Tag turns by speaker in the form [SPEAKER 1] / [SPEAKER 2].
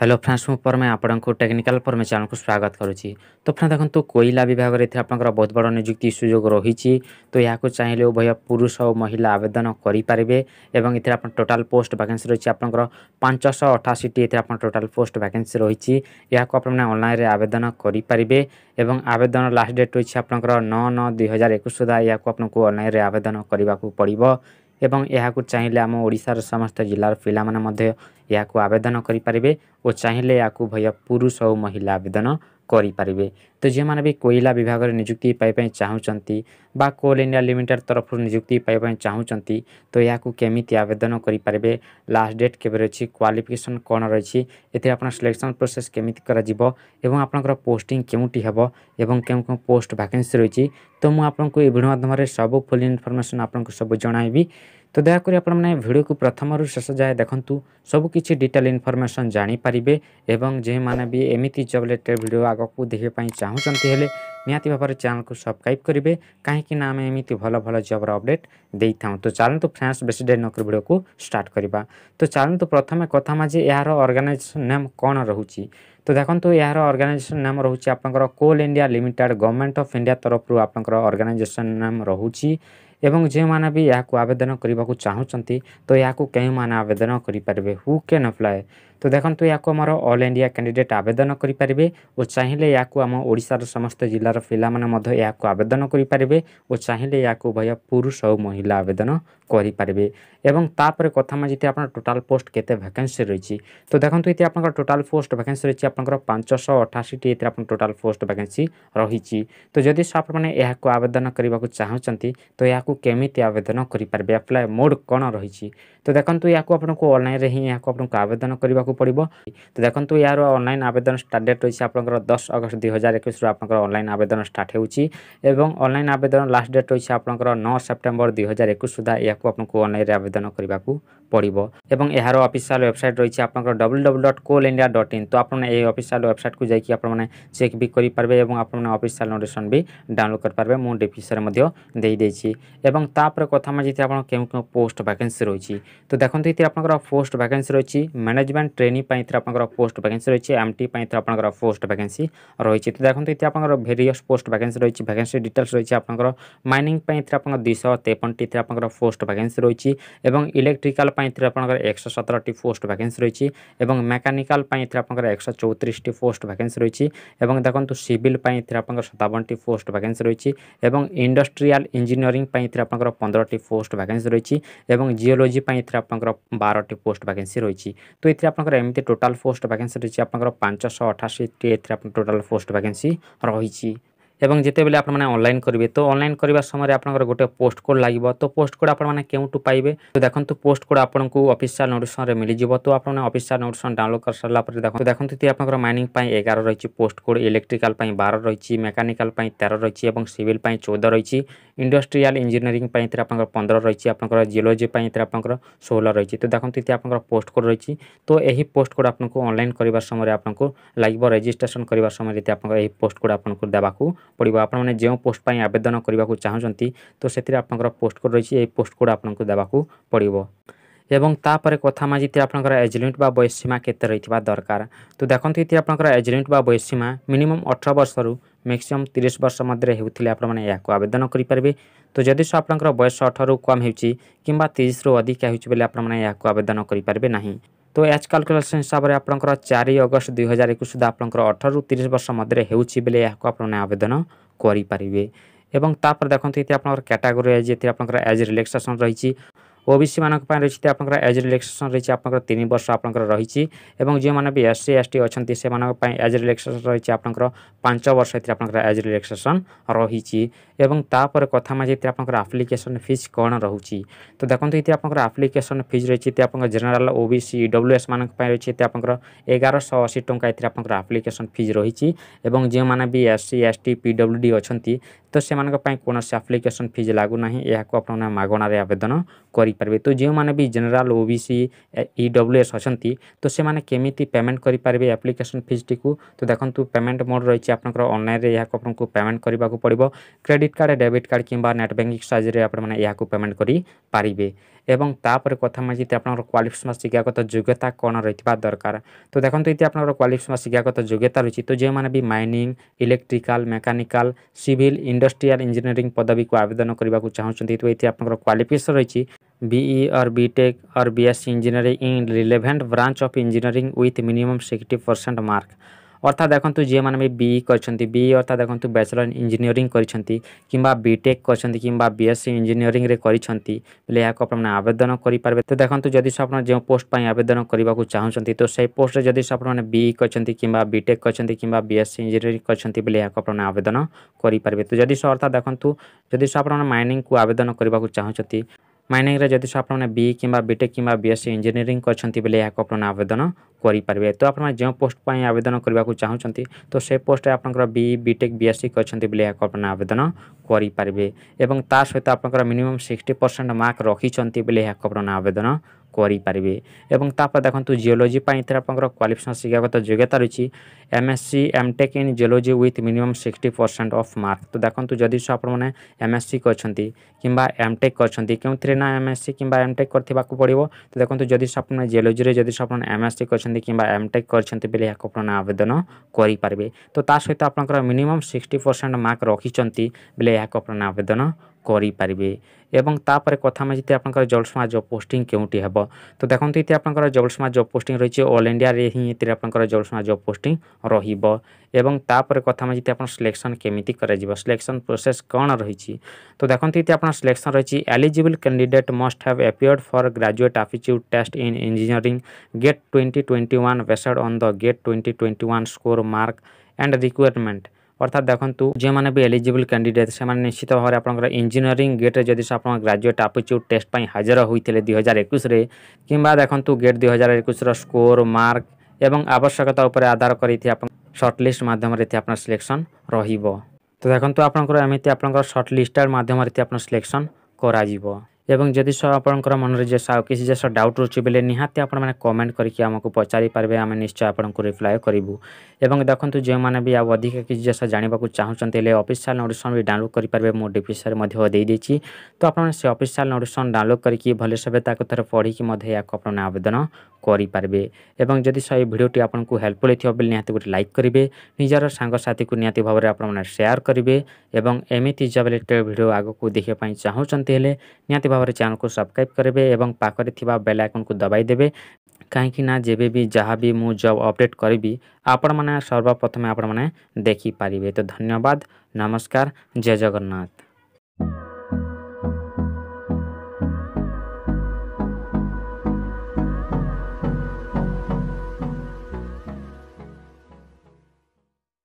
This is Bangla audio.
[SPEAKER 1] হ্যালো ଫ୍ରେଣ୍ଡସ୍ ମୁଁ ପରମେ ଆପଣଙ୍କୁ ଟେକ୍ନିକାଲ ପରମେ ଚ୍ୟାନେଲକୁ ସ୍ୱାଗତ କରୁଛି ତ ଫ୍ରେଣ୍ଡ ଦେଖନ୍ତୁ କୋଇଲା ବିଭାଗରେ ଏଥିରେ ଆପଣଙ୍କର ବହୁତ ବଡ଼ ନିଯୁକ୍ତି ସୁଯୋଗ ରହିଛି ତ ଏହାକୁ ଚାହିଁଲେ ଉଭୟ ପୁରୁଷ ଓ ମହିଳା ଆବେଦନ କରିପାରିବେ ଏବଂ ଏଥିରେ ଆପଣ ଟୋଟାଲ୍ ପୋଷ୍ଟ ଭ୍ୟାକେନ୍ସି ରହିଛି ଆପଣଙ୍କର ପାଞ୍ଚଶହ ଅଠାଅଶୀଟି ଏଥିରେ ଆପଣ ଟୋଟାଲ୍ ପୋଷ୍ଟ ଭ୍ୟାକେନ୍ସି ରହିଛି ଏହାକୁ ଆପଣମାନେ ଅନଲାଇନ୍ରେ ଆବେଦନ କରିପାରିବେ ଏବଂ ଆବେଦନ ଲାଷ୍ଟ ଡେଟ୍ ରହିଛି ଆପଣଙ୍କର ନଅ ନଅ ଦୁଇହଜାର ଏକୋଇଶ ସୁଦ୍ଧା ଏହାକୁ ଆପଣଙ୍କୁ ଅନଲାଇନ୍ରେ ଆବେଦନ କରିବାକୁ ପଡ଼ିବ एले आम ओस् जानेको आवेदन गरिपारे चाहिँ यहाँ भय पुरुष महिला आवेदन କରିପାରିବେ ତ ଯେଉଁମାନେ ବି କୋଇଲା ବିଭାଗରେ ନିଯୁକ୍ତି ପାଇପାଇଁ ଚାହୁଁଛନ୍ତି ବା କୋଲ୍ ଇଣ୍ଡିଆ ଲିମିଟେଡ଼୍ ତରଫରୁ ନିଯୁକ୍ତି ପାଇପାଇଁ ଚାହୁଁଛନ୍ତି ତ ଏହାକୁ କେମିତି ଆବେଦନ କରିପାରିବେ ଲାଷ୍ଟ ଡେଟ୍ କେବେ ରହିଛି କ୍ୱାଲିଫିକେସନ୍ କ'ଣ ରହିଛି ଏଥିରେ ଆପଣ ସିଲେକ୍ସନ୍ ପ୍ରୋସେସ୍ କେମିତି କରାଯିବ ଏବଂ ଆପଣଙ୍କର ପୋଷ୍ଟିଂ କେଉଁଠି ହେବ ଏବଂ କେଉଁ କେଉଁ ପୋଷ୍ଟ ଭାକେନ୍ସି ରହିଛି ତ ମୁଁ ଆପଣଙ୍କୁ ଏ ଭିଡ଼ିଓ ମାଧ୍ୟମରେ ସବୁ ଫୁଲ୍ ଇନଫର୍ମେସନ୍ ଆପଣଙ୍କୁ ସବୁ ଜଣାଇବି তো দয়াকরি আপনার ভিডিওকে প্রথমর শেষ যায় দেখুন সবুকিছি ডিটেল ইনফরমেসন জাঁপারে এবং যে মানে বি এমিতি জব রিলেটেড ভিডিও আগক দেখা চাহুমান হলে নিহতি ভাবে চ্যানেলকে সবসক্রাইব করবে কাহি না আমি এমিতি ভালো ভালো জবর অপডেট দিয়ে থাকুন তো চলতু ফ্রেন্ডস বেশি ডে নকরি ভিডিওকে স্টার্ট করা তো চলতু প্রথমে কথা মাঝে এর অর্গানাইজেসন নেম কণ রয়েছে তো দেখুন এর অর্গানাইজেসন নাম রয়েছে আপনার Coal India Limited government of India তরফ আপনার অর্গানাইজেসন নাম রয়েছে एवं जो मैंने भी यहाँ आवेदन करने को चाहूँ तो यह कहीं मैंने आवेदन करें हू कैन अप्लाए তো দেখন্তু ইয়াকু আমার অল ইন্ডিয়া ক্যান্ডিডেট আবেদন করিপারিবে ও চাইলে ইয়াকু আম ওড়িশার সমস্ত জেলার পিলামানে মধ্য ইয়াকু আবেদন করিপারিবে ও চাইলে ইয়াকু ভয় পুরুষ ও মহিলা আবেদন করিপারিবে এবং তাপরে কথা মাঝে এটি আপনার টোটাল পোস্ট কেতে ভ্যাকেন্সি রয়েছে তো দেখন্তু এতে আপনার টোটাল পোস্ট ভ্যাকেন্সি রয়েছে আপনার পাঁচশহ অঠাশিটি এতে আপনার টোটাল পোস্ট ভ্যাকেন্সি রয়েছে তো যদি আপনার এখন আবেদন করা চাহুমান তো এখন কমিটি আবেদন করিপারে আপ্লাই মোড কোণ রয়েছে তো দেখুন এখন আপনার অনলাইন হি এখন আপনার আবেদন করা କରିବାକୁ ପଡ଼ିବ ତ ଦେଖନ୍ତୁ ଏହାର ଅନଲାଇନ୍ ଆବେଦନ ଷ୍ଟାର୍ଟ ଡେଟ୍ ରହିଛି ଆପଣଙ୍କର ଦଶ ଅଗଷ୍ଟ ଦୁଇ ହଜାର ଏକୋଇଶରୁ ଆପଣଙ୍କର ଅନଲାଇନ୍ ଆବେଦନ ଷ୍ଟାର୍ଟ ହେଉଛି ଏବଂ ଅନଲାଇନ୍ ଆବେଦନ ଲାଷ୍ଟ ଡେଟ୍ ରହିଛି ଆପଣଙ୍କର ନଅ ସେପ୍ଟେମ୍ବର ଦୁଇ ହଜାର ଏକୋଇଶ ସୁଦ୍ଧା ଏହାକୁ ଆପଣଙ୍କୁ ଅନଲାଇନ୍ରେ ଆବେଦନ କରିବାକୁ ପଡ଼ିବ ଏବଂ ଏହାର ଅଫିସିଆଲ୍ ୱେବସାଇଟ୍ ରହିଛି ଆପଣଙ୍କର W W dot Coal India dot in ତ ଆପଣ ଏହି ଅଫିସିଆଲ୍ ୱେବସାଇଟ୍କୁ ଯାଇକି ଆପଣମାନେ ଚେକ୍ ବି କରିପାରିବେ ଏବଂ ଆପଣମାନେ ଅଫିସିଆଲ୍ ନୋଟିସନ୍ ବି ଡାଉନଲୋଡ଼୍ କରିପାରିବେ ମୁଁ ଡିଫିସିରେ ମଧ୍ୟ ଦେଇଦେଇଛି ଏବଂ ତାପରେ କଥା ମାଜିଥିରେ ଆପଣ କେଉଁ କେଉଁ ପୋଷ୍ଟ ଭ୍ୟାକେନ୍ସି ରହିଛି ତ ଦେଖନ୍ତୁ ଏଥିରେ ଆପଣଙ୍କର ପୋଷ୍ଟ ଭ୍ୟାକେନ୍ସି ରହିଛି ମ୍ୟାନେଜମେଣ୍ଟ ট্রেনি আপনার পোস্ট ভ্যাকেন্সি রয়েছে এমটি আপনার পোস্ট ভ্যাকেন্সি রয়েছে তো দেখুন এতে আপনার ভেরিয়স পোস্ট ভ্যাকেন্সি রয়েছে ভ্যাকেন্সি ডিটেলস রয়েছে আপনার মাইনিং আপনার দুইশহ তেপনটি আপনার পোস্ট ভ্যাকেন্সি রয়েছে এবং ইলেকট্রিকাল আপনার একশো সতেরটি পোস্ট ভ্যাকেন্সি রয়েছে এবং মেকানিকাল আপনার একশো চৌত্রিশটি পোস্ট ভ্যাকেন্সি রয়েছে এবং দেখুন সিভিল আপনার সতাবনটি পোস্ট ভ্যাকেন্সি রয়েছে এবং ইন্ডস্ট্রিয়াল ইঞ্জিনিয়ারিং আপনার পনেরোটি পোস্ট ভ্যাকেন্সি রয়েছে এবং জিওলোজি আপনার বারোটি পোস্ট ভ্যাকেন্সি রয়েছে তো এতে আপনার আপনার এমনি টোটাল পোস্ট ভ্যাকেন্সি রয়েছে আপনার পাঁচশো অঠাশিটি এর আপনার টোটাল পোস্ট ভ্যাকেন্সি রয়েছে ଏବଂ ଯେତେବେଳେ ଆପଣମାନେ ଅନଲାଇନ୍ କରିବେ ତ ଅନଲାଇନ୍ କରିବା ସମୟରେ ଆପଣଙ୍କର ଗୋଟେ ପୋଷ୍ଟ କୋଡ଼ ଲାଗିବ ତ ପୋଷ୍ଟ କୋଡ଼ ଆପଣମାନେ କେଉଁଠୁ ପାଇବେ ତ ଦେଖନ୍ତୁ ପୋଷ୍ଟ କୋଡ଼ ଆପଣଙ୍କୁ ଅଫିସିଆଲ୍ ନୋଟିସନ୍ରେ ମିଳିଯିବ ତ ଆପଣମାନେ ଅଫିସିଆଲ୍ ନୋଟିସନ୍ ଡାଉନଲୋଡ୍ କରିସାରିଲା ପରେ ଦେଖନ୍ତୁ ଦେଖନ୍ତୁ ଏଠି ଆପଣଙ୍କର ମାଇନିଂ ପାଇଁ ଏଗାର ରହିଛି ପୋଷ୍ଟ କୋଡ଼ ଇଲେକ୍ଟ୍ରିକାଲ୍ ପାଇଁ ବାର ରହିଛି ମେକାନିକାଲ୍ ପାଇଁ ତେର ରହିଛି ଏବଂ ସିଭିଲ୍ ପାଇଁ ଚଉଦ ରହିଛି ଇଣ୍ଡଷ୍ଟ୍ରିଆଲ୍ ଇଞ୍ଜିନିୟରିଂ ପାଇଁ ଏଥିରେ ଆପଣଙ୍କର ପନ୍ଦର ରହିଛି ଆପଣଙ୍କର ଜିଓଲୋଜି ପାଇଁ ଏଥିରେ ଆପଣଙ୍କର ଷୋହଳ ରହିଛି ତ ଦେଖନ୍ତୁ ଏଠି ଆପଣଙ୍କର ପୋଷ୍ଟ କୋଡ଼ ରହିଛି ତ ଏହି ପୋଷ୍ଟ କୋଡ଼ ଆପଣଙ୍କୁ ଅନଲାଇନ୍ କରିବା ସମୟରେ ଆପଣଙ୍କୁ ଲାଗିବ ରେଜିଷ୍ଟ୍ରେସନ୍ କରିବା ସମୟରେ ଏଠି ଆପଣଙ୍କର ଏହି ପୋଷ୍ଟ କୋଡ଼ ଆପଣଙ୍କୁ ଦେବାକୁ ପଡ଼ିବ ଆପଣମାନେ ଯେଉଁ ପୋଷ୍ଟ ପାଇଁ ଆବେଦନ କରିବାକୁ ଚାହୁଁଛନ୍ତି ତ ସେଥିରେ ଆପଣଙ୍କର ପୋଷ୍ଟ କୋଡ଼ ରହିଛି ଏହି ପୋଷ୍ଟ କୋଡ଼ ଆପଣଙ୍କୁ ଦେବାକୁ ପଡ଼ିବ এবং তাপরে কথা মাঝে এতে আপনার এজ লিমিট বা বয়স সীমা কেতে রয়েছে দরকার তো দেখুন এতে আপনার এজ লিমিট বা বয়স সীমা মিনিমম অঠর বর্ষর ম্যাক্সিমম তিরিশ বর্ষ মধ্যে হেউলে আপনার এখন আবেদন করে পারবে তো যদি আপনার বয়স অঠর কম হচ্ছে কিংবা তিরিশ অধিকা হচ্ছে বেলে আপনার এখন আবেদন করে পারবে না তো ଏଜ୍ କାଲକୁଲେସନ୍ ହିସାବରେ ଆପଣଙ୍କର ଚାରି ଅଗଷ୍ଟ ଦୁଇହଜାର ଏକୋଇଶ ସୁଦ୍ଧା ଆପଣଙ୍କର ଅଠରରୁ ତିରିଶ ବର୍ଷ ମଧ୍ୟରେ ହେଉଛି ବେଲେ ଏହାକୁ ଆପଣମାନେ ଆବେଦନ କରିପାରିବେ ଏବଂ ତାପରେ ଦେଖନ୍ତୁ ଏଥିରେ ଆପଣଙ୍କର କ୍ୟାଟାଗୋରୀ ଏଜ୍ ଏଥିରେ ଆପଣଙ୍କର ଏଜ୍ ରିଲାକ୍ସେସନ୍ ରହିଛି ओबीसी मान रही आप एज रिलेक्सेसन रही आप तीन वर्ष आप रही जो भी एस सी एस टी अच्छा से एज रिलेक्सेसन रही आप पांच वर्ष एज रिलेक्सेसन रही ଏବଂ ତାପରେ କଥା ମାଝି ଏଥିରେ ଆପଣଙ୍କର ଆପ୍ଲିକେସନ୍ ଫିସ୍ କ'ଣ ରହୁଛି ତ ଦେଖନ୍ତୁ ଏଥିରେ ଆପଣଙ୍କର ଆପ୍ଲିକେସନ୍ ଫିସ୍ ରହିଛି ଏଥିରେ ଆପଣଙ୍କର general O B C EWS ମାନଙ୍କ ପାଇଁ ରହିଛି ଏଥିରେ ଆପଣଙ୍କର ଏଗାରଶହ ଅଶୀ ଟଙ୍କା ଏଥିରେ ଆପଣଙ୍କର ଆପ୍ଲିକେସନ୍ ଫିସ୍ ରହିଛି ଏବଂ ଯେଉଁମାନେ ବି S C S T P W D ଅଛନ୍ତି ତ ସେମାନଙ୍କ ପାଇଁ କୌଣସି ଆପ୍ଲିକେସନ୍ ଫିସ୍ ଲାଗୁନାହିଁ ଏହାକୁ ଆପଣମାନେ ମାଗଣାରେ ଆବେଦନ କରିପାରିବେ ତ ଯେଉଁମାନେ ବି general O B C E W S ଅଛନ୍ତି ତ ସେମାନେ କେମିତି ପେମେଣ୍ଟ କରିପାରିବେ ଆପ୍ଲିକେସନ୍ ଫିସ୍ଟିକୁ ତ ଦେଖନ୍ତୁ ପେମେଣ୍ଟ ମୋଡ଼ ରହିଛି ଆପଣଙ୍କର ଅନଲାଇନ୍ରେ ଏହାକୁ ଆପଣଙ୍କୁ ପେମେଣ୍ଟ କରିବାକୁ ପଡ଼ିବ credit credit card debit card কিংবা নেট ব্যাঙ্কিং সাহায্যে আপনার এখন পেমেন্ট করে পারে এবং তাপরে কথা মাঝিতে আপনার কোয়ালিফিকেসন শিক্ষাগত যোগ্যতা কোণ রয়েছে দরকার তো দেখুন এটি আপনার কোয়ালিফিকেসন শিক্ষাগত যোগ্যতা রয়েছে তো যে mining electrical mechanical civil industrial engineering পদবী को आवेदन करने को चाहते तो ये आप क्वाफिकेसन रही बीई और बीटेक और BSc engineering in relevant branch of engineering with minimum sixty percent mark অর্থাৎ দেখুন যেমানে বি বিই করছেন বি অর্থাৎ দেখুন ব্যাচেলর ইন ইঞ্জিনিয়রিং করছেন কিংবা বিটেক করছেন কিংবা বিএসসি ইঞ্জিনিয়রিংরে করছেন বলে এখন আপনার আবেদন করে তো দেখুন যদি আপনার যে পোস্ট পাই আবেদন করা চাহুন তো সেই পোস্টে যদি আপনার বিই করছেন কিংবা বিটেক করছেন কিংবা বিএসসি ইঞ্জিনিয়রিং করছেন বলে এখন আপনার আবেদন করে তো যদি অর্থাৎ দেখুন যদি আপনার মাইনিং কু আবেদন করা চাহুন মাইনিংরে যদি আপনার বি কিংবা বিটেক কিংবা বিএসসি ইঞ্জিনিয়ারিং করছেন বেলে এখন আপনার আবেদন করে তো আপনার যে পোস্ট পাই আবেদন করা চাহুন তো সে পোস্টে আপনার বি বিটেক বিএসসি করছেন বেলে এখন আপনার আবেদন করে এবং তা সহ আপনার মিনিমম সিক্সটি পরসেন্ট মার্ক রকিছেন বেলে এখন আপনার আবেদন କରିପାରିବେ ଏବଂ ତାପରେ ଦେଖନ୍ତୁ ଜିଓଲୋଜି ପାଇଁ ଏଥିରେ ଆପଣଙ୍କର କ୍ୱାଲିଫିକେସନ୍ ଶିକ୍ଷାଗତ ଯୋଗ୍ୟତା ରହିଛି M S C M tech in geology with minimum sixty percent of mark ତ ଦେଖନ୍ତୁ ଯଦି ଆପଣମାନେ ଏମ୍ ଏସ୍ ସି କରିଛନ୍ତି କିମ୍ବା ଏମ୍ ଟେକ୍ କରିଛନ୍ତି କେଉଁଥିରେ ନା ଏମ୍ ଏସ୍ ସି କିମ୍ବା ଏମ୍ ଟେକ୍ କରିଥିବାକୁ ପଡ଼ିବ ତ ଦେଖନ୍ତୁ ଯଦି ଆପଣ ଜିଓଲୋଜିରେ ଯଦି ଆପଣ ଏମ୍ ଏସ୍ ସି କରିଛନ୍ତି କିମ୍ବା ଏମ୍ ଟେକ୍ କରିଛନ୍ତି ବୋଲେ ଏହାକୁ ଆପଣ ଆବେଦନ କରିପାରିବେ ତ ତା ସହିତ ଆପଣଙ୍କର ମିନିମମ୍ ସିକ୍ସଟି ପରସେଣ୍ଟ ମାର୍କ ରଖିଛନ୍ତି ବୋଲେ ଏହାକୁ ଆପଣ ଆବେଦନ କରିପାରିବେ ଏବଂ ତାପରେ କଥା ଆମେ ଯଦି ଆପଣଙ୍କର ଜଳସୀମା ଜବ୍ ପୋଷ୍ଟିଂ କେଉଁଠି ହେବ ତ ଦେଖନ୍ତୁ ଏଠି ଆପଣଙ୍କର ଜଳସୀମା ଜବ୍ ପୋଷ୍ଟିଂ ରହିଛି ଅଲ୍ ଇଣ୍ଡିଆରେ ହିଁ ଏଥିରେ ଆପଣଙ୍କର ଜଳସୀମା ଜବ୍ ପୋଷ୍ଟିଂ ରହିବ ଏବଂ ତାପରେ କଥା ଆମେ ଯଦି ଆପଣ ସିଲେକ୍ସନ୍ କେମିତି କରାଯିବ ସିଲେକ୍ସନ୍ ପ୍ରୋସେସ୍ କ'ଣ ରହିଛି ତ ଦେଖନ୍ତୁ ଏଠି ଆପଣ ସିଲେକ୍ସନ୍ ରହିଛି eligible candidate must have appeared for graduate aptitude test in engineering GATE twenty twenty one based on the GATE twenty twenty one score mark and requirement অর্থাৎ দেখନ୍ତୁ ଯେଉଁମାନେ ବି ଏଲିଜିବୁଲ୍ କ୍ୟାଣ୍ଡିଡେଟ୍ ସେମାନେ ନିଶ୍ଚିତ ଭାବରେ ଆପଣଙ୍କର ଇଞ୍ଜିନିୟରିଂ ଗେଟ୍ରେ ଯଦି ଆପଣ ଗ୍ରାଜୁଏଟ୍ ଆପିଚ୍ୟୁଡ୍ ଟେଷ୍ଟ ପାଇଁ ହାଜର ହୋଇଥିଲେ ଦୁଇ ହଜାର ଏକୋଇଶରେ କିମ୍ବା ଦେଖନ୍ତୁ ଗେଟ୍ ଦୁଇ ହଜାର ଏକୋଇଶର ସ୍କୋର ମାର୍କ ଏବଂ ଆବଶ୍ୟକତା ଉପରେ ଆଧାର କରି ଆପଣ ସର୍ଟଲିଷ୍ଟ ମାଧ୍ୟମରେ আপনার সিলেকশন রহব তো দেখুন আপনার এমনি আপনার সর্টলিস্টার মাধ্যমে আপনার সিলেকশন করা ଏବଂ ଯଦି ଆପଣଙ୍କର ମନରେ ଯେ କିଛି ଜିନିଷ ଡାଉଟ୍ ରହୁଛି ବେଲେ ନିହାତି ଆପଣମାନେ କମେଣ୍ଟ କରିକି ଆମକୁ ପଚାରିପାରିବେ ଆମେ ନିଶ୍ଚୟ ଆପଣଙ୍କୁ ରିପ୍ଲାଏ କରିବୁ ଏବଂ ଦେଖନ୍ତୁ ଯେଉଁମାନେ ବି ଆଉ ଅଧିକ କିଛି ଜିନିଷ ଜାଣିବାକୁ ଚାହୁଁଛନ୍ତି ହେଲେ ଅଫିସିଆଲ୍ ନୋଟିସନ୍ ବି ଡାଉନଲୋଡ଼୍ କରିପାରିବେ ମୁଁ ଡିପିସିଆରେ ମଧ୍ୟ ଦେଇଦେଇଛି ତ ଆପଣମାନେ ସେ ଅଫିସିଆଲ୍ ନୋଟିସନ୍ ଡାଉନଲୋଡ଼୍ କରିକି ଭଲସେ ଭାବେ ତାକୁ ଥରେ ପଢ଼ିକି ମଧ୍ୟ ଏହାକୁ ଆପଣମାନେ ଆବେଦନ କରିପାରିବେ ଏବଂ ଯଦି ସେ ଭିଡ଼ିଓଟି ଆପଣଙ୍କୁ ହେଲ୍ପଫୁଲ୍ ହେଇଥିବ ବେଲେ ନିହାତି ଗୋଟେ ଲାଇକ୍ କରିବେ ନିଜର ସାଙ୍ଗସାଥିକୁ ନିହାତି ଭାବରେ ଆପଣମାନେ ସେୟାର କରିବେ ଏବଂ ଏମିତି ଜବଲେଟେଡ଼ ଭିଡ଼ିଓ ଆଗକୁ ଦେଖିବା ପାଇଁ ଚାହୁଁଛନ୍ତି ହେଲେ ନିହାତି ଭାବରେ ଚ୍ୟାନେଲ୍କୁ ସବସ୍କ୍ରାଇବ୍ କରିବେ ଏବଂ ପାଖରେ ଥିବା ବେଲ୍ ଆଇକନ୍କୁ ଦବାଇ ଦେବେ କାହିଁକିନା ଯେବେ ବି ଯାହା ବି ମୁଁ ଜବ୍ ଅପଡ଼େଟ୍ କରିବି ଆପଣମାନେ ସର୍ବପ୍ରଥମେ ଆପଣମାନେ ଦେଖିପାରିବେ ତ ଧନ୍ୟବାଦ ନମସ୍କାର ଜୟ ଜଗନ୍ନାଥ